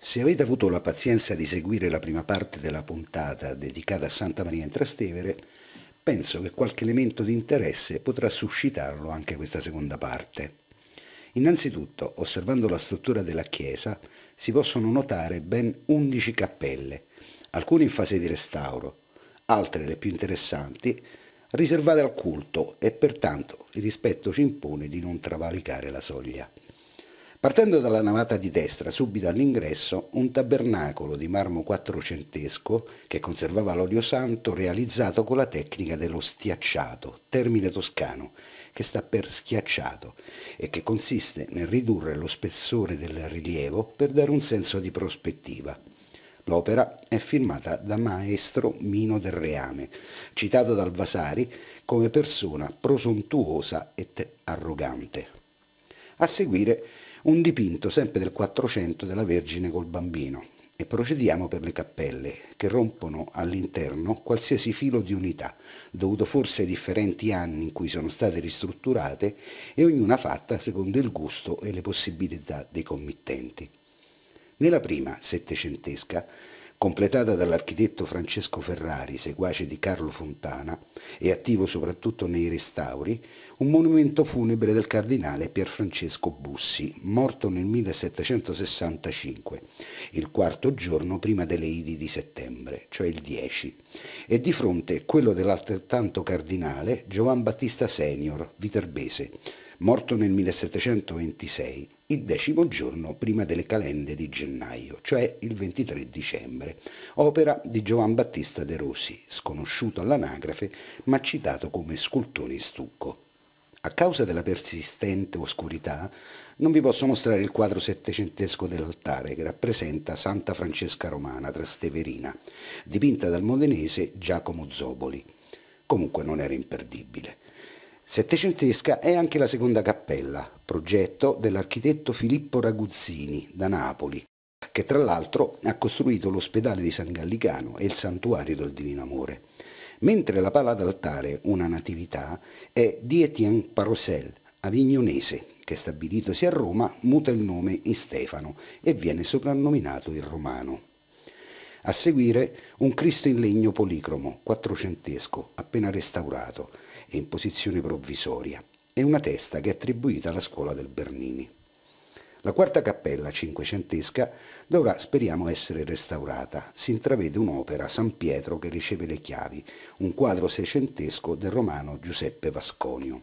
Se avete avuto la pazienza di seguire la prima parte della puntata dedicata a Santa Maria in Trastevere, penso che qualche elemento di interesse potrà suscitarlo anche questa seconda parte. Innanzitutto, osservando la struttura della chiesa, si possono notare ben 11 cappelle, alcune in fase di restauro, altre le più interessanti, riservate al culto e pertanto il rispetto ci impone di non travalicare la soglia. Partendo dalla navata di destra, subito all'ingresso, un tabernacolo di marmo quattrocentesco che conservava l'olio santo realizzato con la tecnica dello stiacciato, termine toscano, che sta per schiacciato e che consiste nel ridurre lo spessore del rilievo per dare un senso di prospettiva. L'opera è firmata da maestro Mino del Reame, citato dal Vasari come persona prosontuosa ed arrogante. A seguire un dipinto sempre del 400 della Vergine col bambino e procediamo per le cappelle che rompono all'interno qualsiasi filo di unità, dovuto forse ai differenti anni in cui sono state ristrutturate e ognuna fatta secondo il gusto e le possibilità dei committenti. Nella prima, settecentesca, completata dall'architetto Francesco Ferrari, seguace di Carlo Fontana e attivo soprattutto nei restauri, un monumento funebre del cardinale Pierfrancesco Bussi, morto nel 1765, il quarto giorno prima delle Idi di settembre, cioè il 10, e di fronte quello dell'altrettanto cardinale Giovan Battista Senior, viterbese, morto nel 1726, il decimo giorno prima delle calende di gennaio, cioè il 23 dicembre, opera di Giovan Battista de Rossi, sconosciuto all'anagrafe ma citato come scultore in stucco. A causa della persistente oscurità non vi posso mostrare il quadro settecentesco dell'altare che rappresenta Santa Francesca Romana Trasteverina, dipinta dal modenese Giacomo Zoboli. Comunque non era imperdibile. Settecentesca è anche la seconda cappella, progetto dell'architetto Filippo Raguzzini da Napoli, che tra l'altro ha costruito l'ospedale di San Gallicano e il santuario del Divino Amore, mentre la pala d'altare, una natività, è di Etienne Parosel, avignonese, che stabilitosi a Roma muta il nome in Stefano e viene soprannominato il Romano. A seguire un Cristo in legno policromo, quattrocentesco, appena restaurato e in posizione provvisoria, e una testa che è attribuita alla scuola del Bernini. La quarta cappella cinquecentesca dovrà, speriamo, essere restaurata. Si intravede un'opera, San Pietro che riceve le chiavi, un quadro seicentesco del romano Giuseppe Vasconio.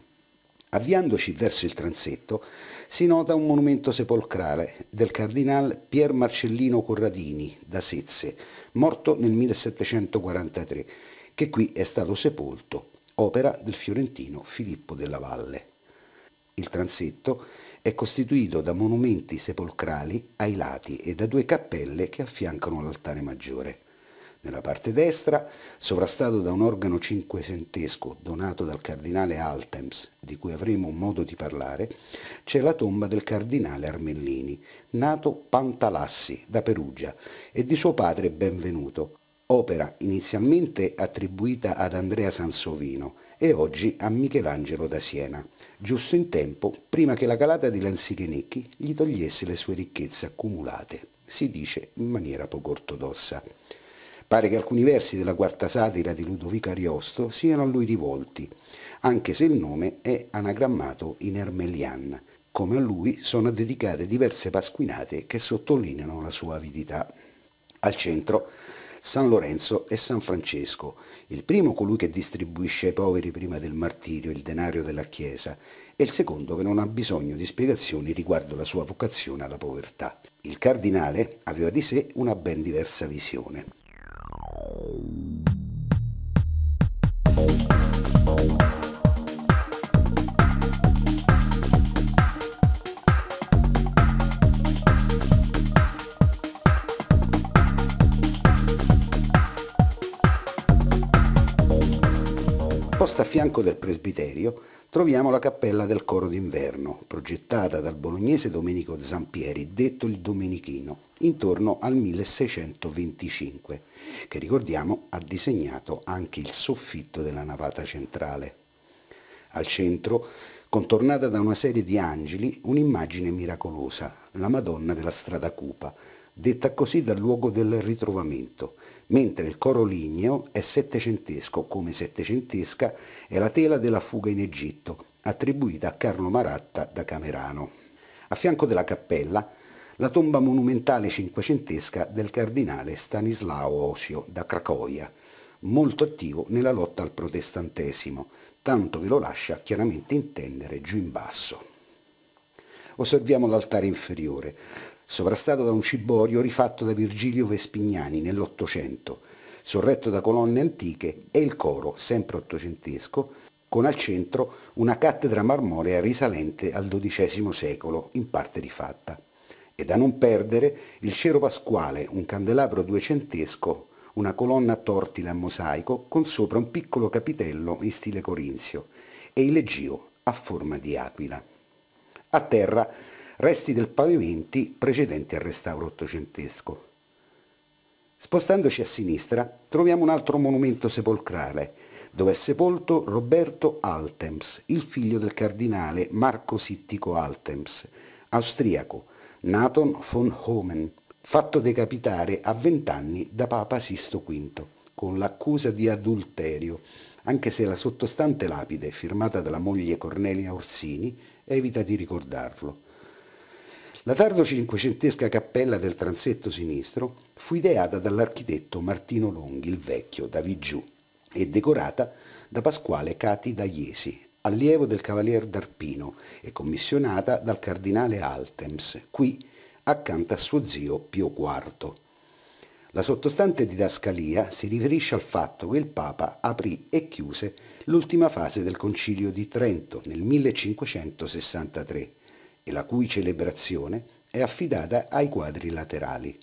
Avviandoci verso il transetto si nota un monumento sepolcrale del cardinale Pier Marcellino Corradini da Sezze, morto nel 1743, che qui è stato sepolto, opera del fiorentino Filippo della Valle. Il transetto è costituito da monumenti sepolcrali ai lati e da due cappelle che affiancano l'altare maggiore nella parte destra, sovrastato da un organo cinquecentesco donato dal cardinale Altems, di cui avremo modo di parlare, c'è la tomba del cardinale Armellini, nato Pantalassi da Perugia, e di suo padre Benvenuto, opera inizialmente attribuita ad Andrea Sansovino e oggi a Michelangelo da Siena, giusto in tempo prima che la calata di Lanzichenecchi gli togliesse le sue ricchezze accumulate, si dice in maniera poco ortodossa. Pare che alcuni versi della quarta satira di Ludovico Ariosto siano a lui rivolti, anche se il nome è anagrammato in Ermelian. Come a lui sono dedicate diverse pasquinate che sottolineano la sua avidità. Al centro San Lorenzo e San Francesco, il primo colui che distribuisce ai poveri prima del martirio il denario della Chiesa e il secondo che non ha bisogno di spiegazioni riguardo la sua vocazione alla povertà. Il cardinale aveva di sé una ben diversa visione. Posta a fianco del presbiterio troviamo la cappella del coro d'inverno, progettata dal bolognese Domenico Zampieri, detto il Domenichino, intorno al 1625, che ricordiamo ha disegnato anche il soffitto della navata centrale. Al centro, contornata da una serie di angeli, un'immagine miracolosa, la Madonna della strada cupa, detta così dal luogo del ritrovamento, mentre il coro ligneo è settecentesco, come settecentesca è la tela della fuga in Egitto, attribuita a Carlo Maratta da Camerano. A fianco della cappella la tomba monumentale cinquecentesca del cardinale Stanislao Osio da Cracovia, molto attivo nella lotta al protestantesimo, tanto che lo lascia chiaramente intendere giù in basso. Osserviamo l'altare inferiore, sovrastato da un ciborio rifatto da Virgilio Vespignani nell'Ottocento, sorretto da colonne antiche e il coro, sempre ottocentesco, con al centro una cattedra marmorea risalente al XII secolo, in parte rifatta. E da non perdere il cero pasquale, un candelabro duecentesco, una colonna tortile a mosaico con sopra un piccolo capitello in stile corinzio e il leggio a forma di aquila. A terra resti del pavimenti precedenti al restauro ottocentesco. Spostandoci a sinistra troviamo un altro monumento sepolcrale, dove è sepolto Roberto Altems, il figlio del cardinale Marco Sittico Altems, austriaco, Nathan von Homen, fatto decapitare a vent'anni da Papa Sisto V, con l'accusa di adulterio, anche se la sottostante lapide, firmata dalla moglie Cornelia Orsini, evita di ricordarlo. La tardo-cinquecentesca cappella del transetto sinistro fu ideata dall'architetto Martino Longhi il Vecchio da Vigiù e decorata da Pasquale Cati Dagliesi, allievo del cavalier D'Arpino e commissionata dal cardinale Altems, qui accanto a suo zio Pio IV. La sottostante didascalia si riferisce al fatto che il Papa aprì e chiuse l'ultima fase del Concilio di Trento nel 1563 e la cui celebrazione è affidata ai quadri laterali.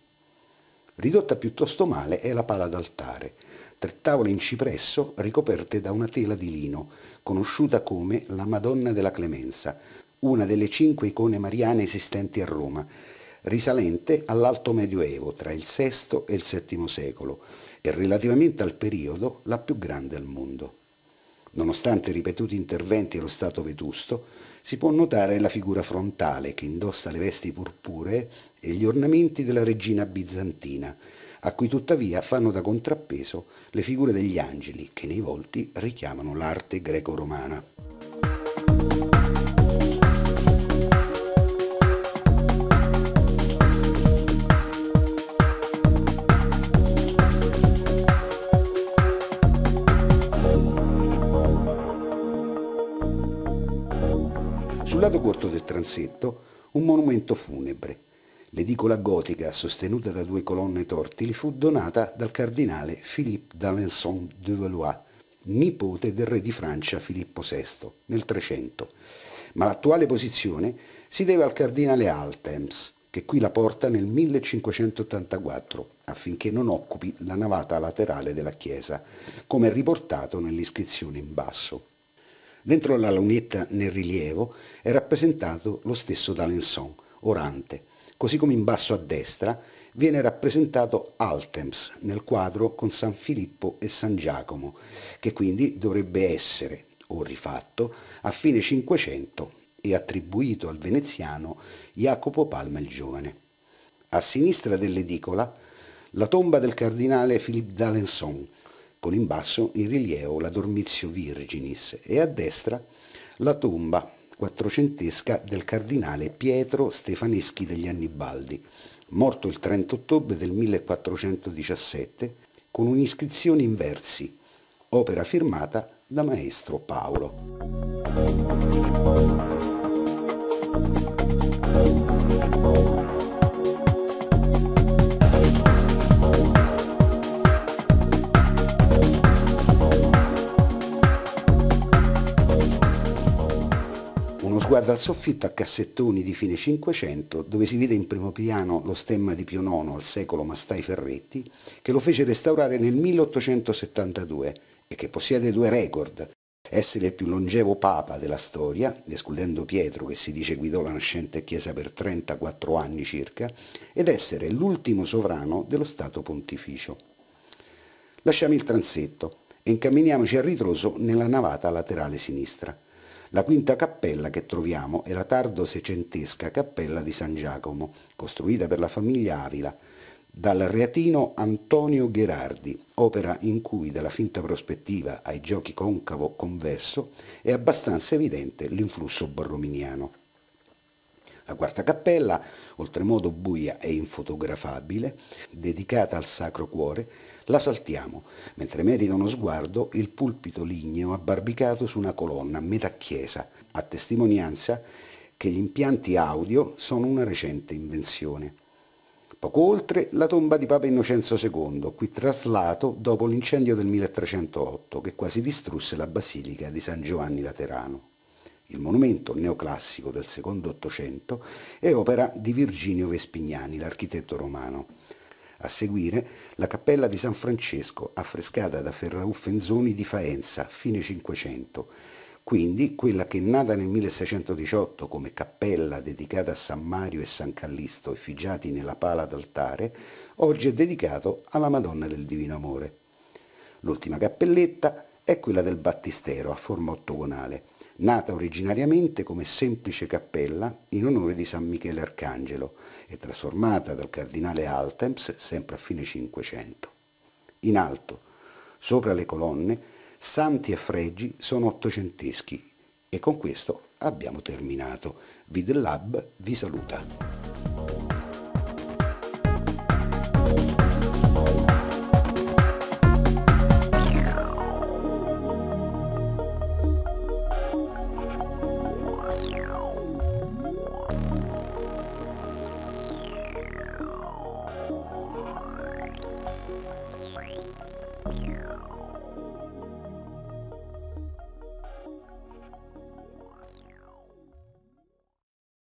Ridotta piuttosto male è la pala d'altare, tre tavole in cipresso ricoperte da una tela di lino, conosciuta come la Madonna della Clemenza, una delle cinque icone mariane esistenti a Roma, risalente all'Alto Medioevo tra il VI e il VII secolo e relativamente al periodo la più grande al mondo. Nonostante ripetuti interventi allo stato vetusto, si può notare la figura frontale che indossa le vesti purpuree e gli ornamenti della regina bizantina, a cui tuttavia fanno da contrappeso le figure degli angeli che nei volti richiamano l'arte greco-romana. lato corto del transetto un monumento funebre. L'edicola gotica, sostenuta da due colonne tortili, fu donata dal cardinale Philippe d'Alençon de Valois, nipote del re di Francia Filippo VI, nel 300. Ma l'attuale posizione si deve al cardinale Altems, che qui la porta nel 1584, affinché non occupi la navata laterale della chiesa, come riportato nell'iscrizione in basso. Dentro la lunetta nel rilievo è rappresentato lo stesso D'Alençon, orante, così come in basso a destra viene rappresentato Altems nel quadro con San Filippo e San Giacomo, che quindi dovrebbe essere, o rifatto, a fine Cinquecento e attribuito al veneziano Jacopo Palma il Giovane. A sinistra dell'edicola la tomba del cardinale Philippe d'Alençon, con in basso in rilievo la Dormizio Virginis e a destra la tomba quattrocentesca del cardinale Pietro Stefaneschi degli Annibaldi, morto il 30 ottobre del 1417 con un'iscrizione in versi, opera firmata da maestro Paolo. guarda al soffitto a cassettoni di fine Cinquecento dove si vede in primo piano lo stemma di Pio IX al secolo Mastai Ferretti che lo fece restaurare nel 1872 e che possiede due record, essere il più longevo papa della storia, escludendo Pietro che si dice guidò la nascente chiesa per 34 anni circa, ed essere l'ultimo sovrano dello Stato pontificio. Lasciamo il transetto e incamminiamoci a ritroso nella navata laterale sinistra. La quinta cappella che troviamo è la tardo-secentesca cappella di San Giacomo, costruita per la famiglia Avila, dal reatino Antonio Gherardi, opera in cui dalla finta prospettiva ai giochi concavo-convesso è abbastanza evidente l'influsso borrominiano. La quarta cappella, oltremodo buia e infotografabile, dedicata al Sacro Cuore, la saltiamo, mentre merita uno sguardo il pulpito ligneo abbarbicato su una colonna, a metà chiesa, a testimonianza che gli impianti audio sono una recente invenzione. Poco oltre la tomba di Papa Innocenzo II, qui traslato dopo l'incendio del 1308 che quasi distrusse la Basilica di San Giovanni Laterano. Il monumento neoclassico del secondo Ottocento è opera di Virginio Vespignani, l'architetto romano. A seguire la cappella di San Francesco, affrescata da Ferrauffenzoni di Faenza, fine Cinquecento. Quindi quella che nata nel 1618 come cappella dedicata a San Mario e San Callisto, effigiati nella pala d'altare, oggi è dedicato alla Madonna del Divino Amore. L'ultima cappelletta è quella del battistero a forma ottagonale, nata originariamente come semplice cappella in onore di San Michele Arcangelo e trasformata dal cardinale Altemps sempre a fine Cinquecento. In alto, sopra le colonne, santi e fregi sono ottocenteschi e con questo abbiamo terminato. Videllab vi saluta.